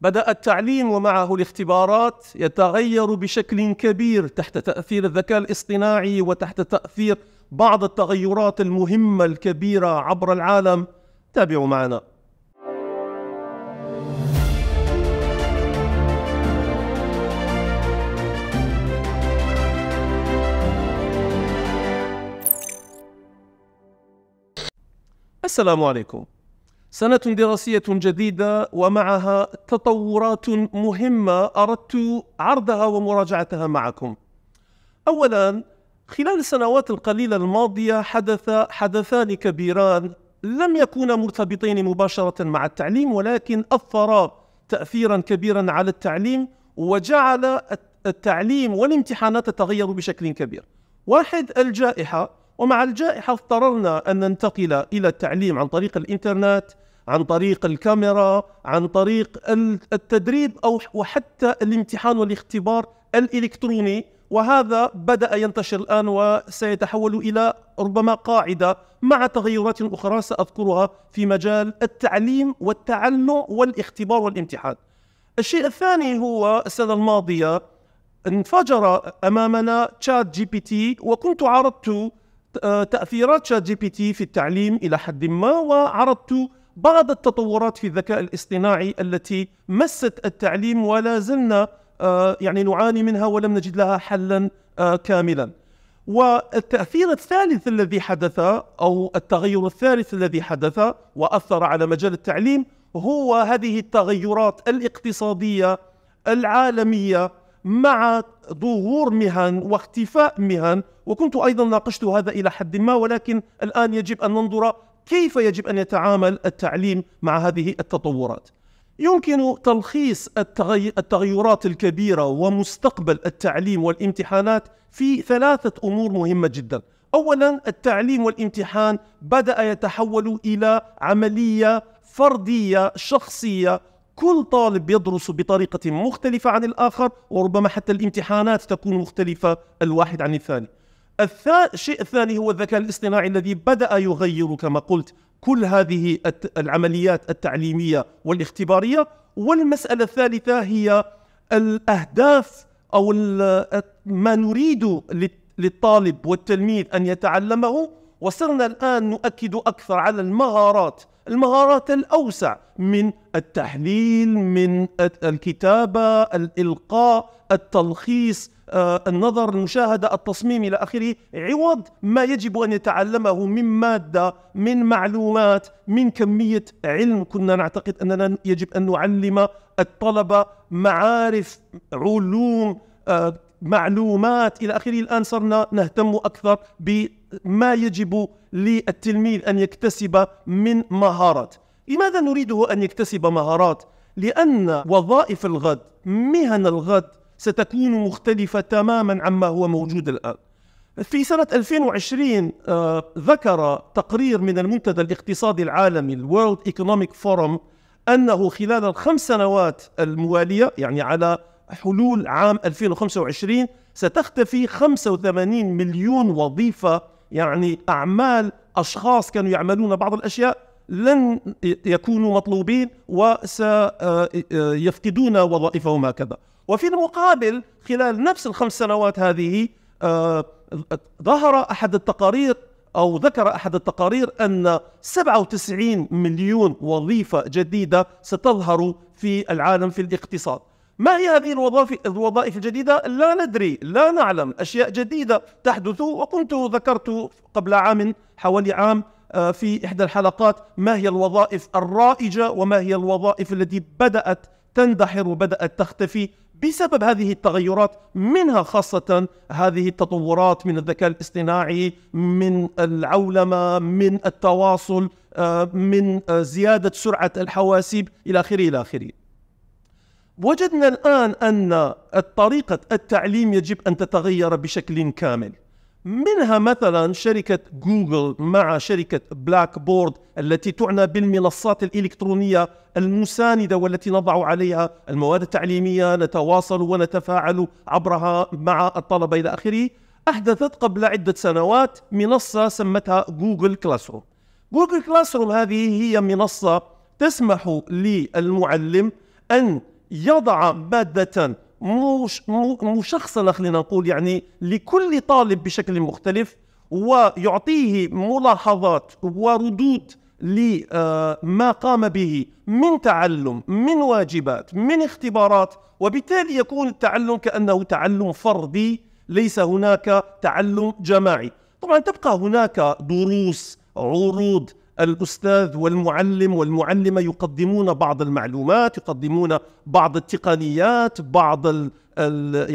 بدأ التعليم ومعه الاختبارات يتغير بشكل كبير تحت تأثير الذكاء الاصطناعي وتحت تأثير بعض التغيرات المهمة الكبيرة عبر العالم تابعوا معنا السلام عليكم سنة دراسية جديدة ومعها تطورات مهمة أردت عرضها ومراجعتها معكم. أولاً خلال السنوات القليلة الماضية حدث حدثان كبيران لم يكونا مرتبطين مباشرة مع التعليم ولكن أثرا تأثيرا كبيرا على التعليم وجعل التعليم والامتحانات تتغير بشكل كبير. واحد الجائحة ومع الجائحة اضطررنا أن ننتقل إلى التعليم عن طريق الإنترنت عن طريق الكاميرا عن طريق التدريب أو وحتى الامتحان والاختبار الإلكتروني وهذا بدأ ينتشر الآن وسيتحول إلى ربما قاعدة مع تغيرات أخرى سأذكرها في مجال التعليم والتعلم والاختبار والامتحان الشيء الثاني هو السنة الماضية انفجر أمامنا تشات جي بي تي وكنت عرضت تأثيرات شات جي بي تي في التعليم إلى حد ما وعرضت بعض التطورات في الذكاء الاصطناعي التي مست التعليم ولا زلنا آه، يعني نعاني منها ولم نجد لها حلا آه، كاملا والتأثير الثالث الذي حدث أو التغير الثالث الذي حدث وأثر على مجال التعليم هو هذه التغيرات الاقتصادية العالمية مع ظهور مهن واختفاء مهن وكنت أيضا ناقشت هذا إلى حد ما ولكن الآن يجب أن ننظر كيف يجب أن يتعامل التعليم مع هذه التطورات يمكن تلخيص التغيرات الكبيرة ومستقبل التعليم والامتحانات في ثلاثة أمور مهمة جدا أولا التعليم والامتحان بدأ يتحول إلى عملية فردية شخصية كل طالب يدرس بطريقة مختلفة عن الآخر وربما حتى الامتحانات تكون مختلفة الواحد عن الثاني الشيء الثاني هو الذكاء الاصطناعي الذي بدأ يغير كما قلت كل هذه العمليات التعليمية والاختبارية والمسألة الثالثة هي الأهداف أو ما نريد للطالب والتلميذ أن يتعلمه وصرنا الآن نؤكد أكثر على المهارات المهارات الأوسع من التحليل من الكتابة الإلقاء التلخيص آه، النظر المشاهدة التصميم إلى آخره عوض ما يجب أن يتعلمه من مادة من معلومات من كمية علم كنا نعتقد أننا يجب أن نعلم الطلبة معارف علوم آه، معلومات إلى آخره الآن صرنا نهتم أكثر بما يجب للتلميذ أن يكتسب من مهارات لماذا نريده أن يكتسب مهارات؟ لأن وظائف الغد مهن الغد ستكون مختلفة تماما عما هو موجود الآن في سنة 2020 آه، ذكر تقرير من المنتدى الاقتصادي العالمي الورلد ايكونوميك Forum أنه خلال الخمس سنوات الموالية يعني على حلول عام 2025 ستختفي 85 مليون وظيفة يعني أعمال أشخاص كانوا يعملون بعض الأشياء لن يكونوا مطلوبين وسيفقدون وظائفهم هكذا وفي المقابل خلال نفس الخمس سنوات هذه آه، ظهر أحد التقارير أو ذكر أحد التقارير أن 97 مليون وظيفة جديدة ستظهر في العالم في الاقتصاد ما هي هذه الوظائف الوظائف الجديدة؟ لا ندري، لا نعلم، أشياء جديدة تحدث وكنت ذكرت قبل عام حوالي عام آه، في إحدى الحلقات ما هي الوظائف الرائجة وما هي الوظائف التي بدأت تندحر وبدأت تختفي بسبب هذه التغيرات منها خاصة هذه التطورات من الذكاء الاصطناعي من العولمة من التواصل آه، من آه، زيادة سرعة الحواسيب إلى آخره إلى آخره وجدنا الآن أن طريقة التعليم يجب أن تتغير بشكل كامل منها مثلا شركة جوجل مع شركة بلاك بورد التي تعنى بالمنصات الإلكترونية المساندة والتي نضع عليها المواد التعليمية نتواصل ونتفاعل عبرها مع الطلبة إلى آخره أحدثت قبل عدة سنوات منصة سمتها جوجل كلاسروم جوجل كلاسروم هذه هي منصة تسمح للمعلم أن يضع مادة مشخصنة خلينا نقول يعني لكل طالب بشكل مختلف ويعطيه ملاحظات وردود لما قام به من تعلم من واجبات من اختبارات وبالتالي يكون التعلم كأنه تعلم فردي ليس هناك تعلم جماعي طبعا تبقى هناك دروس عروض الأستاذ والمعلم والمعلمة يقدمون بعض المعلومات يقدمون بعض التقنيات بعض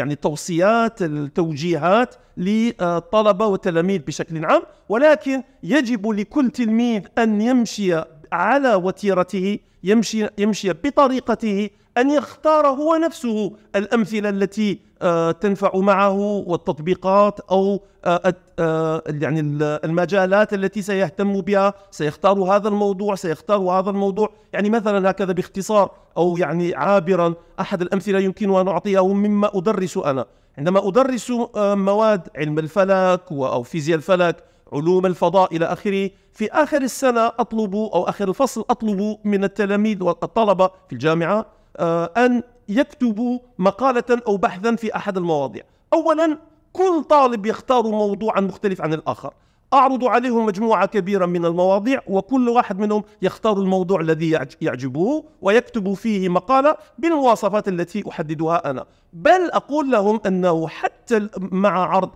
يعني التوصيات التوجيهات للطلبة والتلاميذ بشكل عام ولكن يجب لكل تلميذ أن يمشي على وتيرته يمشي, يمشي بطريقته أن يختار هو نفسه الأمثلة التي آه، تنفع معه والتطبيقات أو آه، آه، يعني المجالات التي سيهتم بها سيختار هذا الموضوع سيختار هذا الموضوع يعني مثلا هكذا باختصار أو يعني عابرا أحد الأمثلة يمكن أن أعطيه مما أدرس أنا عندما أدرس مواد علم الفلك أو فيزياء الفلك علوم الفضاء إلى آخره في آخر السنة أطلب أو آخر الفصل أطلب من التلاميذ والطلبة في الجامعة آه، أن يكتبوا مقالة أو بحثا في أحد المواضيع أولا كل طالب يختار موضوعا مختلف عن الآخر أعرض عليهم مجموعة كبيرة من المواضيع وكل واحد منهم يختار الموضوع الذي يعجبه ويكتب فيه مقالة بالمواصفات التي أحددها أنا بل أقول لهم أنه حتى مع عرض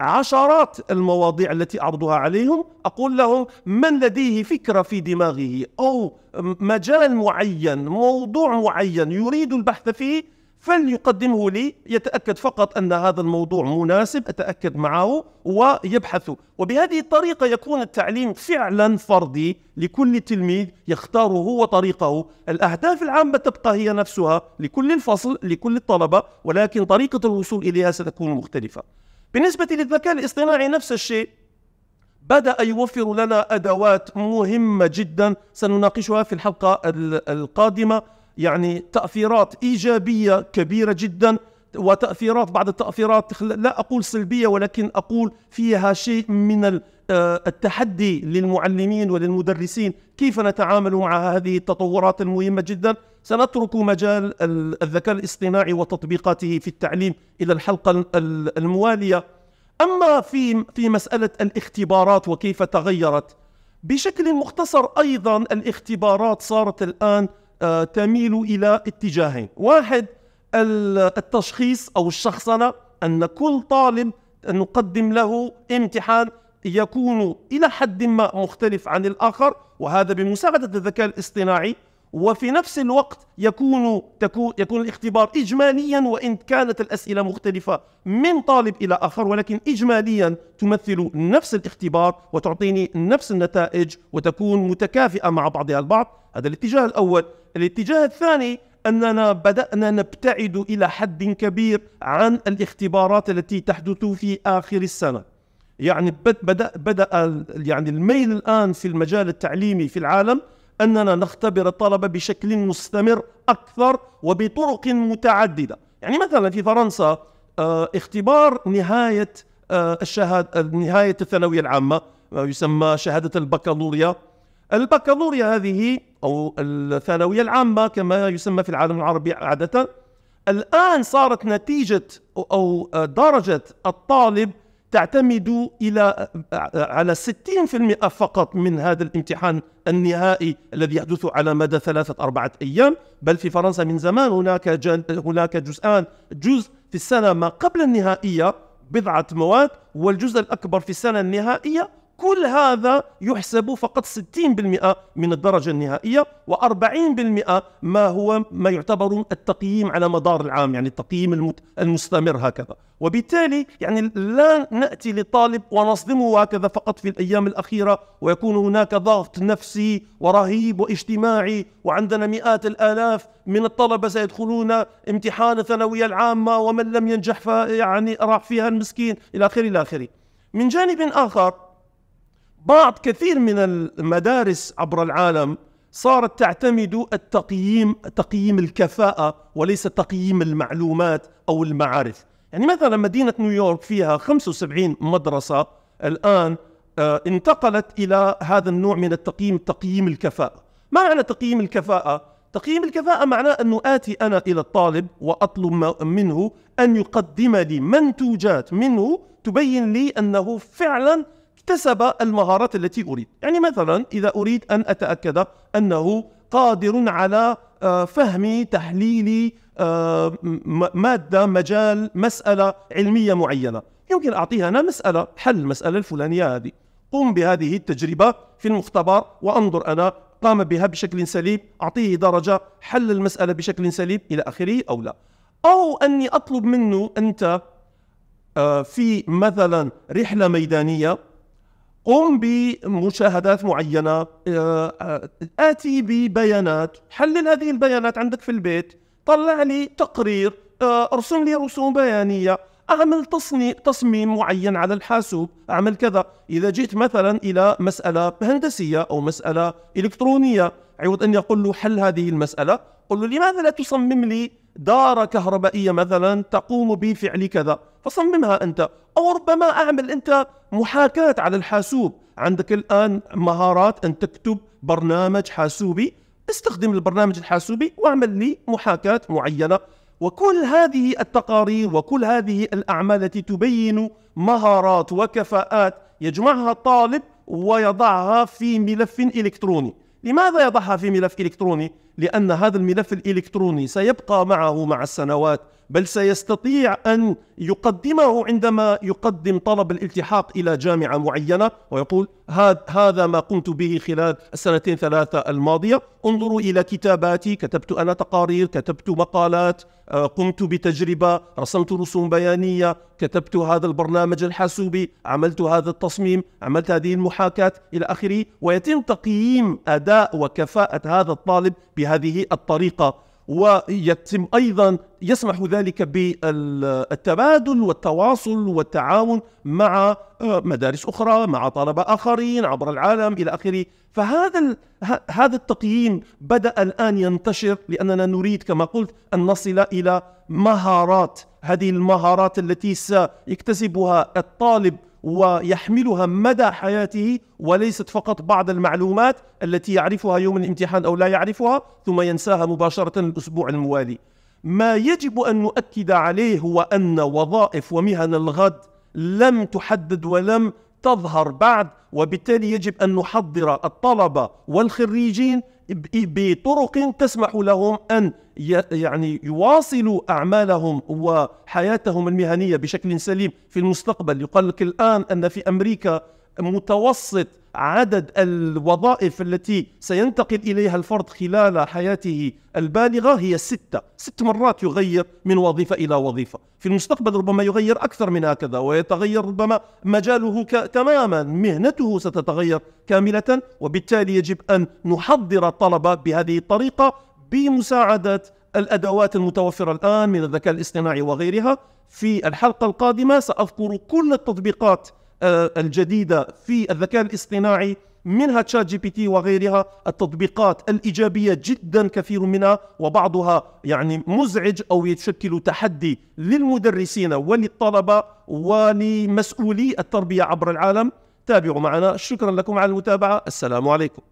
عشرات المواضيع التي أعرضها عليهم أقول لهم من لديه فكرة في دماغه أو مجال معين موضوع معين يريد البحث فيه فليقدمه لي يتأكد فقط أن هذا الموضوع مناسب أتأكد معه ويبحث وبهذه الطريقة يكون التعليم فعلا فردي لكل تلميذ يختار هو طريقه الأهداف العامة تبقى هي نفسها لكل الفصل لكل الطلبة ولكن طريقة الوصول إليها ستكون مختلفة بالنسبة للذكاء الاصطناعي نفس الشيء بدأ يوفر لنا أدوات مهمة جدا سنناقشها في الحلقة القادمة يعني تأثيرات إيجابية كبيرة جدا وتأثيرات بعض التأثيرات لا أقول سلبية ولكن أقول فيها شيء من آه، التحدي للمعلمين وللمدرسين كيف نتعامل مع هذه التطورات المهمة جدا سنترك مجال الذكاء الاصطناعي وتطبيقاته في التعليم إلى الحلقة الموالية أما في في مسألة الاختبارات وكيف تغيرت بشكل مختصر أيضا الاختبارات صارت الآن آه، تميل إلى اتجاهين واحد التشخيص أو الشخصنة أن كل طالب نقدم له امتحان يكون إلى حد ما مختلف عن الآخر وهذا بمساعدة الذكاء الاصطناعي وفي نفس الوقت يكون تكون يكون الاختبار اجماليا وان كانت الاسئله مختلفه من طالب الى اخر ولكن اجماليا تمثل نفس الاختبار وتعطيني نفس النتائج وتكون متكافئه مع بعضها البعض هذا الاتجاه الاول الاتجاه الثاني اننا بدانا نبتعد الى حد كبير عن الاختبارات التي تحدث في اخر السنه يعني بدا بدا يعني الميل الان في المجال التعليمي في العالم أننا نختبر الطلبة بشكل مستمر أكثر وبطرق متعددة يعني مثلا في فرنسا آه، اختبار نهاية آه، الشهادة نهاية الثانوية العامة ما يسمى شهادة البكالوريا البكالوريا هذه أو الثانوية العامة كما يسمى في العالم العربي عادة الآن صارت نتيجة أو درجة الطالب تعتمد إلى على 60% فقط من هذا الامتحان النهائي الذي يحدث على مدى ثلاثة أربعة أيام بل في فرنسا من زمان هناك هناك جزءان جزء في السنة ما قبل النهائية بضعة مواد والجزء الأكبر في السنة النهائية كل هذا يحسب فقط 60% من الدرجة النهائية و40% ما هو ما يعتبر التقييم على مدار العام يعني التقييم المستمر هكذا وبالتالي يعني لا نأتي لطالب ونصدمه هكذا فقط في الأيام الأخيرة ويكون هناك ضغط نفسي ورهيب واجتماعي وعندنا مئات الآلاف من الطلبة سيدخلون امتحان الثانوية العامة ومن لم ينجح فيعني راح فيها المسكين إلى آخره إلى آخره من جانب آخر بعض كثير من المدارس عبر العالم صارت تعتمد التقييم تقييم الكفاءة وليس تقييم المعلومات أو المعارف يعني مثلا مدينة نيويورك فيها 75 مدرسة الآن آه، انتقلت إلى هذا النوع من التقييم تقييم الكفاءة ما معنى تقييم الكفاءة؟ تقييم الكفاءة معناه أنه آتي أنا إلى الطالب وأطلب منه أن يقدم لي منتوجات منه تبين لي أنه فعلا اكتسب المهارات التي أريد يعني مثلا إذا أريد أن أتأكد أنه قادر على آه، فهم تحليل آه، مادة مجال مسألة علمية معينة يمكن أعطيها أنا مسألة حل المسألة الفلانية هذه قم بهذه التجربة في المختبر وأنظر أنا قام بها بشكل سليم أعطيه درجة حل المسألة بشكل سليم إلى آخره أو لا أو أني أطلب منه أنت آه، في مثلا رحلة ميدانية قم بمشاهدات معينة آه، آه، آتي ببيانات حلل هذه البيانات عندك في البيت طلع لي تقرير آه، ارسم لي رسوم بيانية اعمل تصني... تصميم معين على الحاسوب اعمل كذا اذا جيت مثلا الى مساله هندسيه او مساله الكترونيه عوض ان يقول له حل هذه المساله قل له لماذا لا تصمم لي دارة كهربائيه مثلا تقوم بفعل كذا فصممها أنت أو ربما أعمل أنت محاكاة على الحاسوب عندك الآن مهارات أن تكتب برنامج حاسوبي استخدم البرنامج الحاسوبي واعمل لي محاكاة معينة وكل هذه التقارير وكل هذه الأعمال التي تبين مهارات وكفاءات يجمعها الطالب ويضعها في ملف إلكتروني لماذا يضعها في ملف إلكتروني؟ لأن هذا الملف الإلكتروني سيبقى معه مع السنوات بل سيستطيع أن يقدمه عندما يقدم طلب الالتحاق إلى جامعة معينة ويقول هذا ما قمت به خلال السنتين ثلاثة الماضية انظروا إلى كتاباتي كتبت أنا تقارير كتبت مقالات آه، قمت بتجربة رسمت رسوم بيانية كتبت هذا البرنامج الحاسوبي عملت هذا التصميم عملت هذه المحاكاة إلى آخره ويتم تقييم أداء وكفاءة هذا الطالب بهذه الطريقة ويتم ايضا يسمح ذلك بالتبادل والتواصل والتعاون مع آه، مدارس اخرى مع طلبه اخرين عبر العالم الى اخره فهذا هذا التقييم بدا الان ينتشر لاننا نريد كما قلت ان نصل الى مهارات هذه المهارات التي سيكتسبها الطالب ويحملها مدى حياته وليست فقط بعض المعلومات التي يعرفها يوم الامتحان أو لا يعرفها ثم ينساها مباشرة الأسبوع الموالي ما يجب أن نؤكد عليه هو أن وظائف ومهن الغد لم تحدد ولم تظهر بعد وبالتالي يجب أن نحضر الطلبة والخريجين إيه، بطرق تسمح لهم أن يعني يواصلوا أعمالهم وحياتهم المهنية بشكل سليم في المستقبل يقال لك الآن أن في أمريكا متوسط عدد الوظائف التي سينتقل إليها الفرد خلال حياته البالغة هي ستة ست مرات يغير من وظيفة إلى وظيفة في المستقبل ربما يغير أكثر من هكذا ويتغير ربما مجاله تماما مهنته ستتغير كاملة وبالتالي يجب أن نحضر الطلبة بهذه الطريقة بمساعدة الأدوات المتوفرة الآن من الذكاء الاصطناعي وغيرها في الحلقة القادمة سأذكر كل التطبيقات آه، الجديدة في الذكاء الاصطناعي منها تشات جي بي تي وغيرها التطبيقات الإيجابية جدا كثير منها وبعضها يعني مزعج أو يشكل تحدي للمدرسين وللطلبة ولمسؤولي التربية عبر العالم تابعوا معنا شكرا لكم على المتابعة السلام عليكم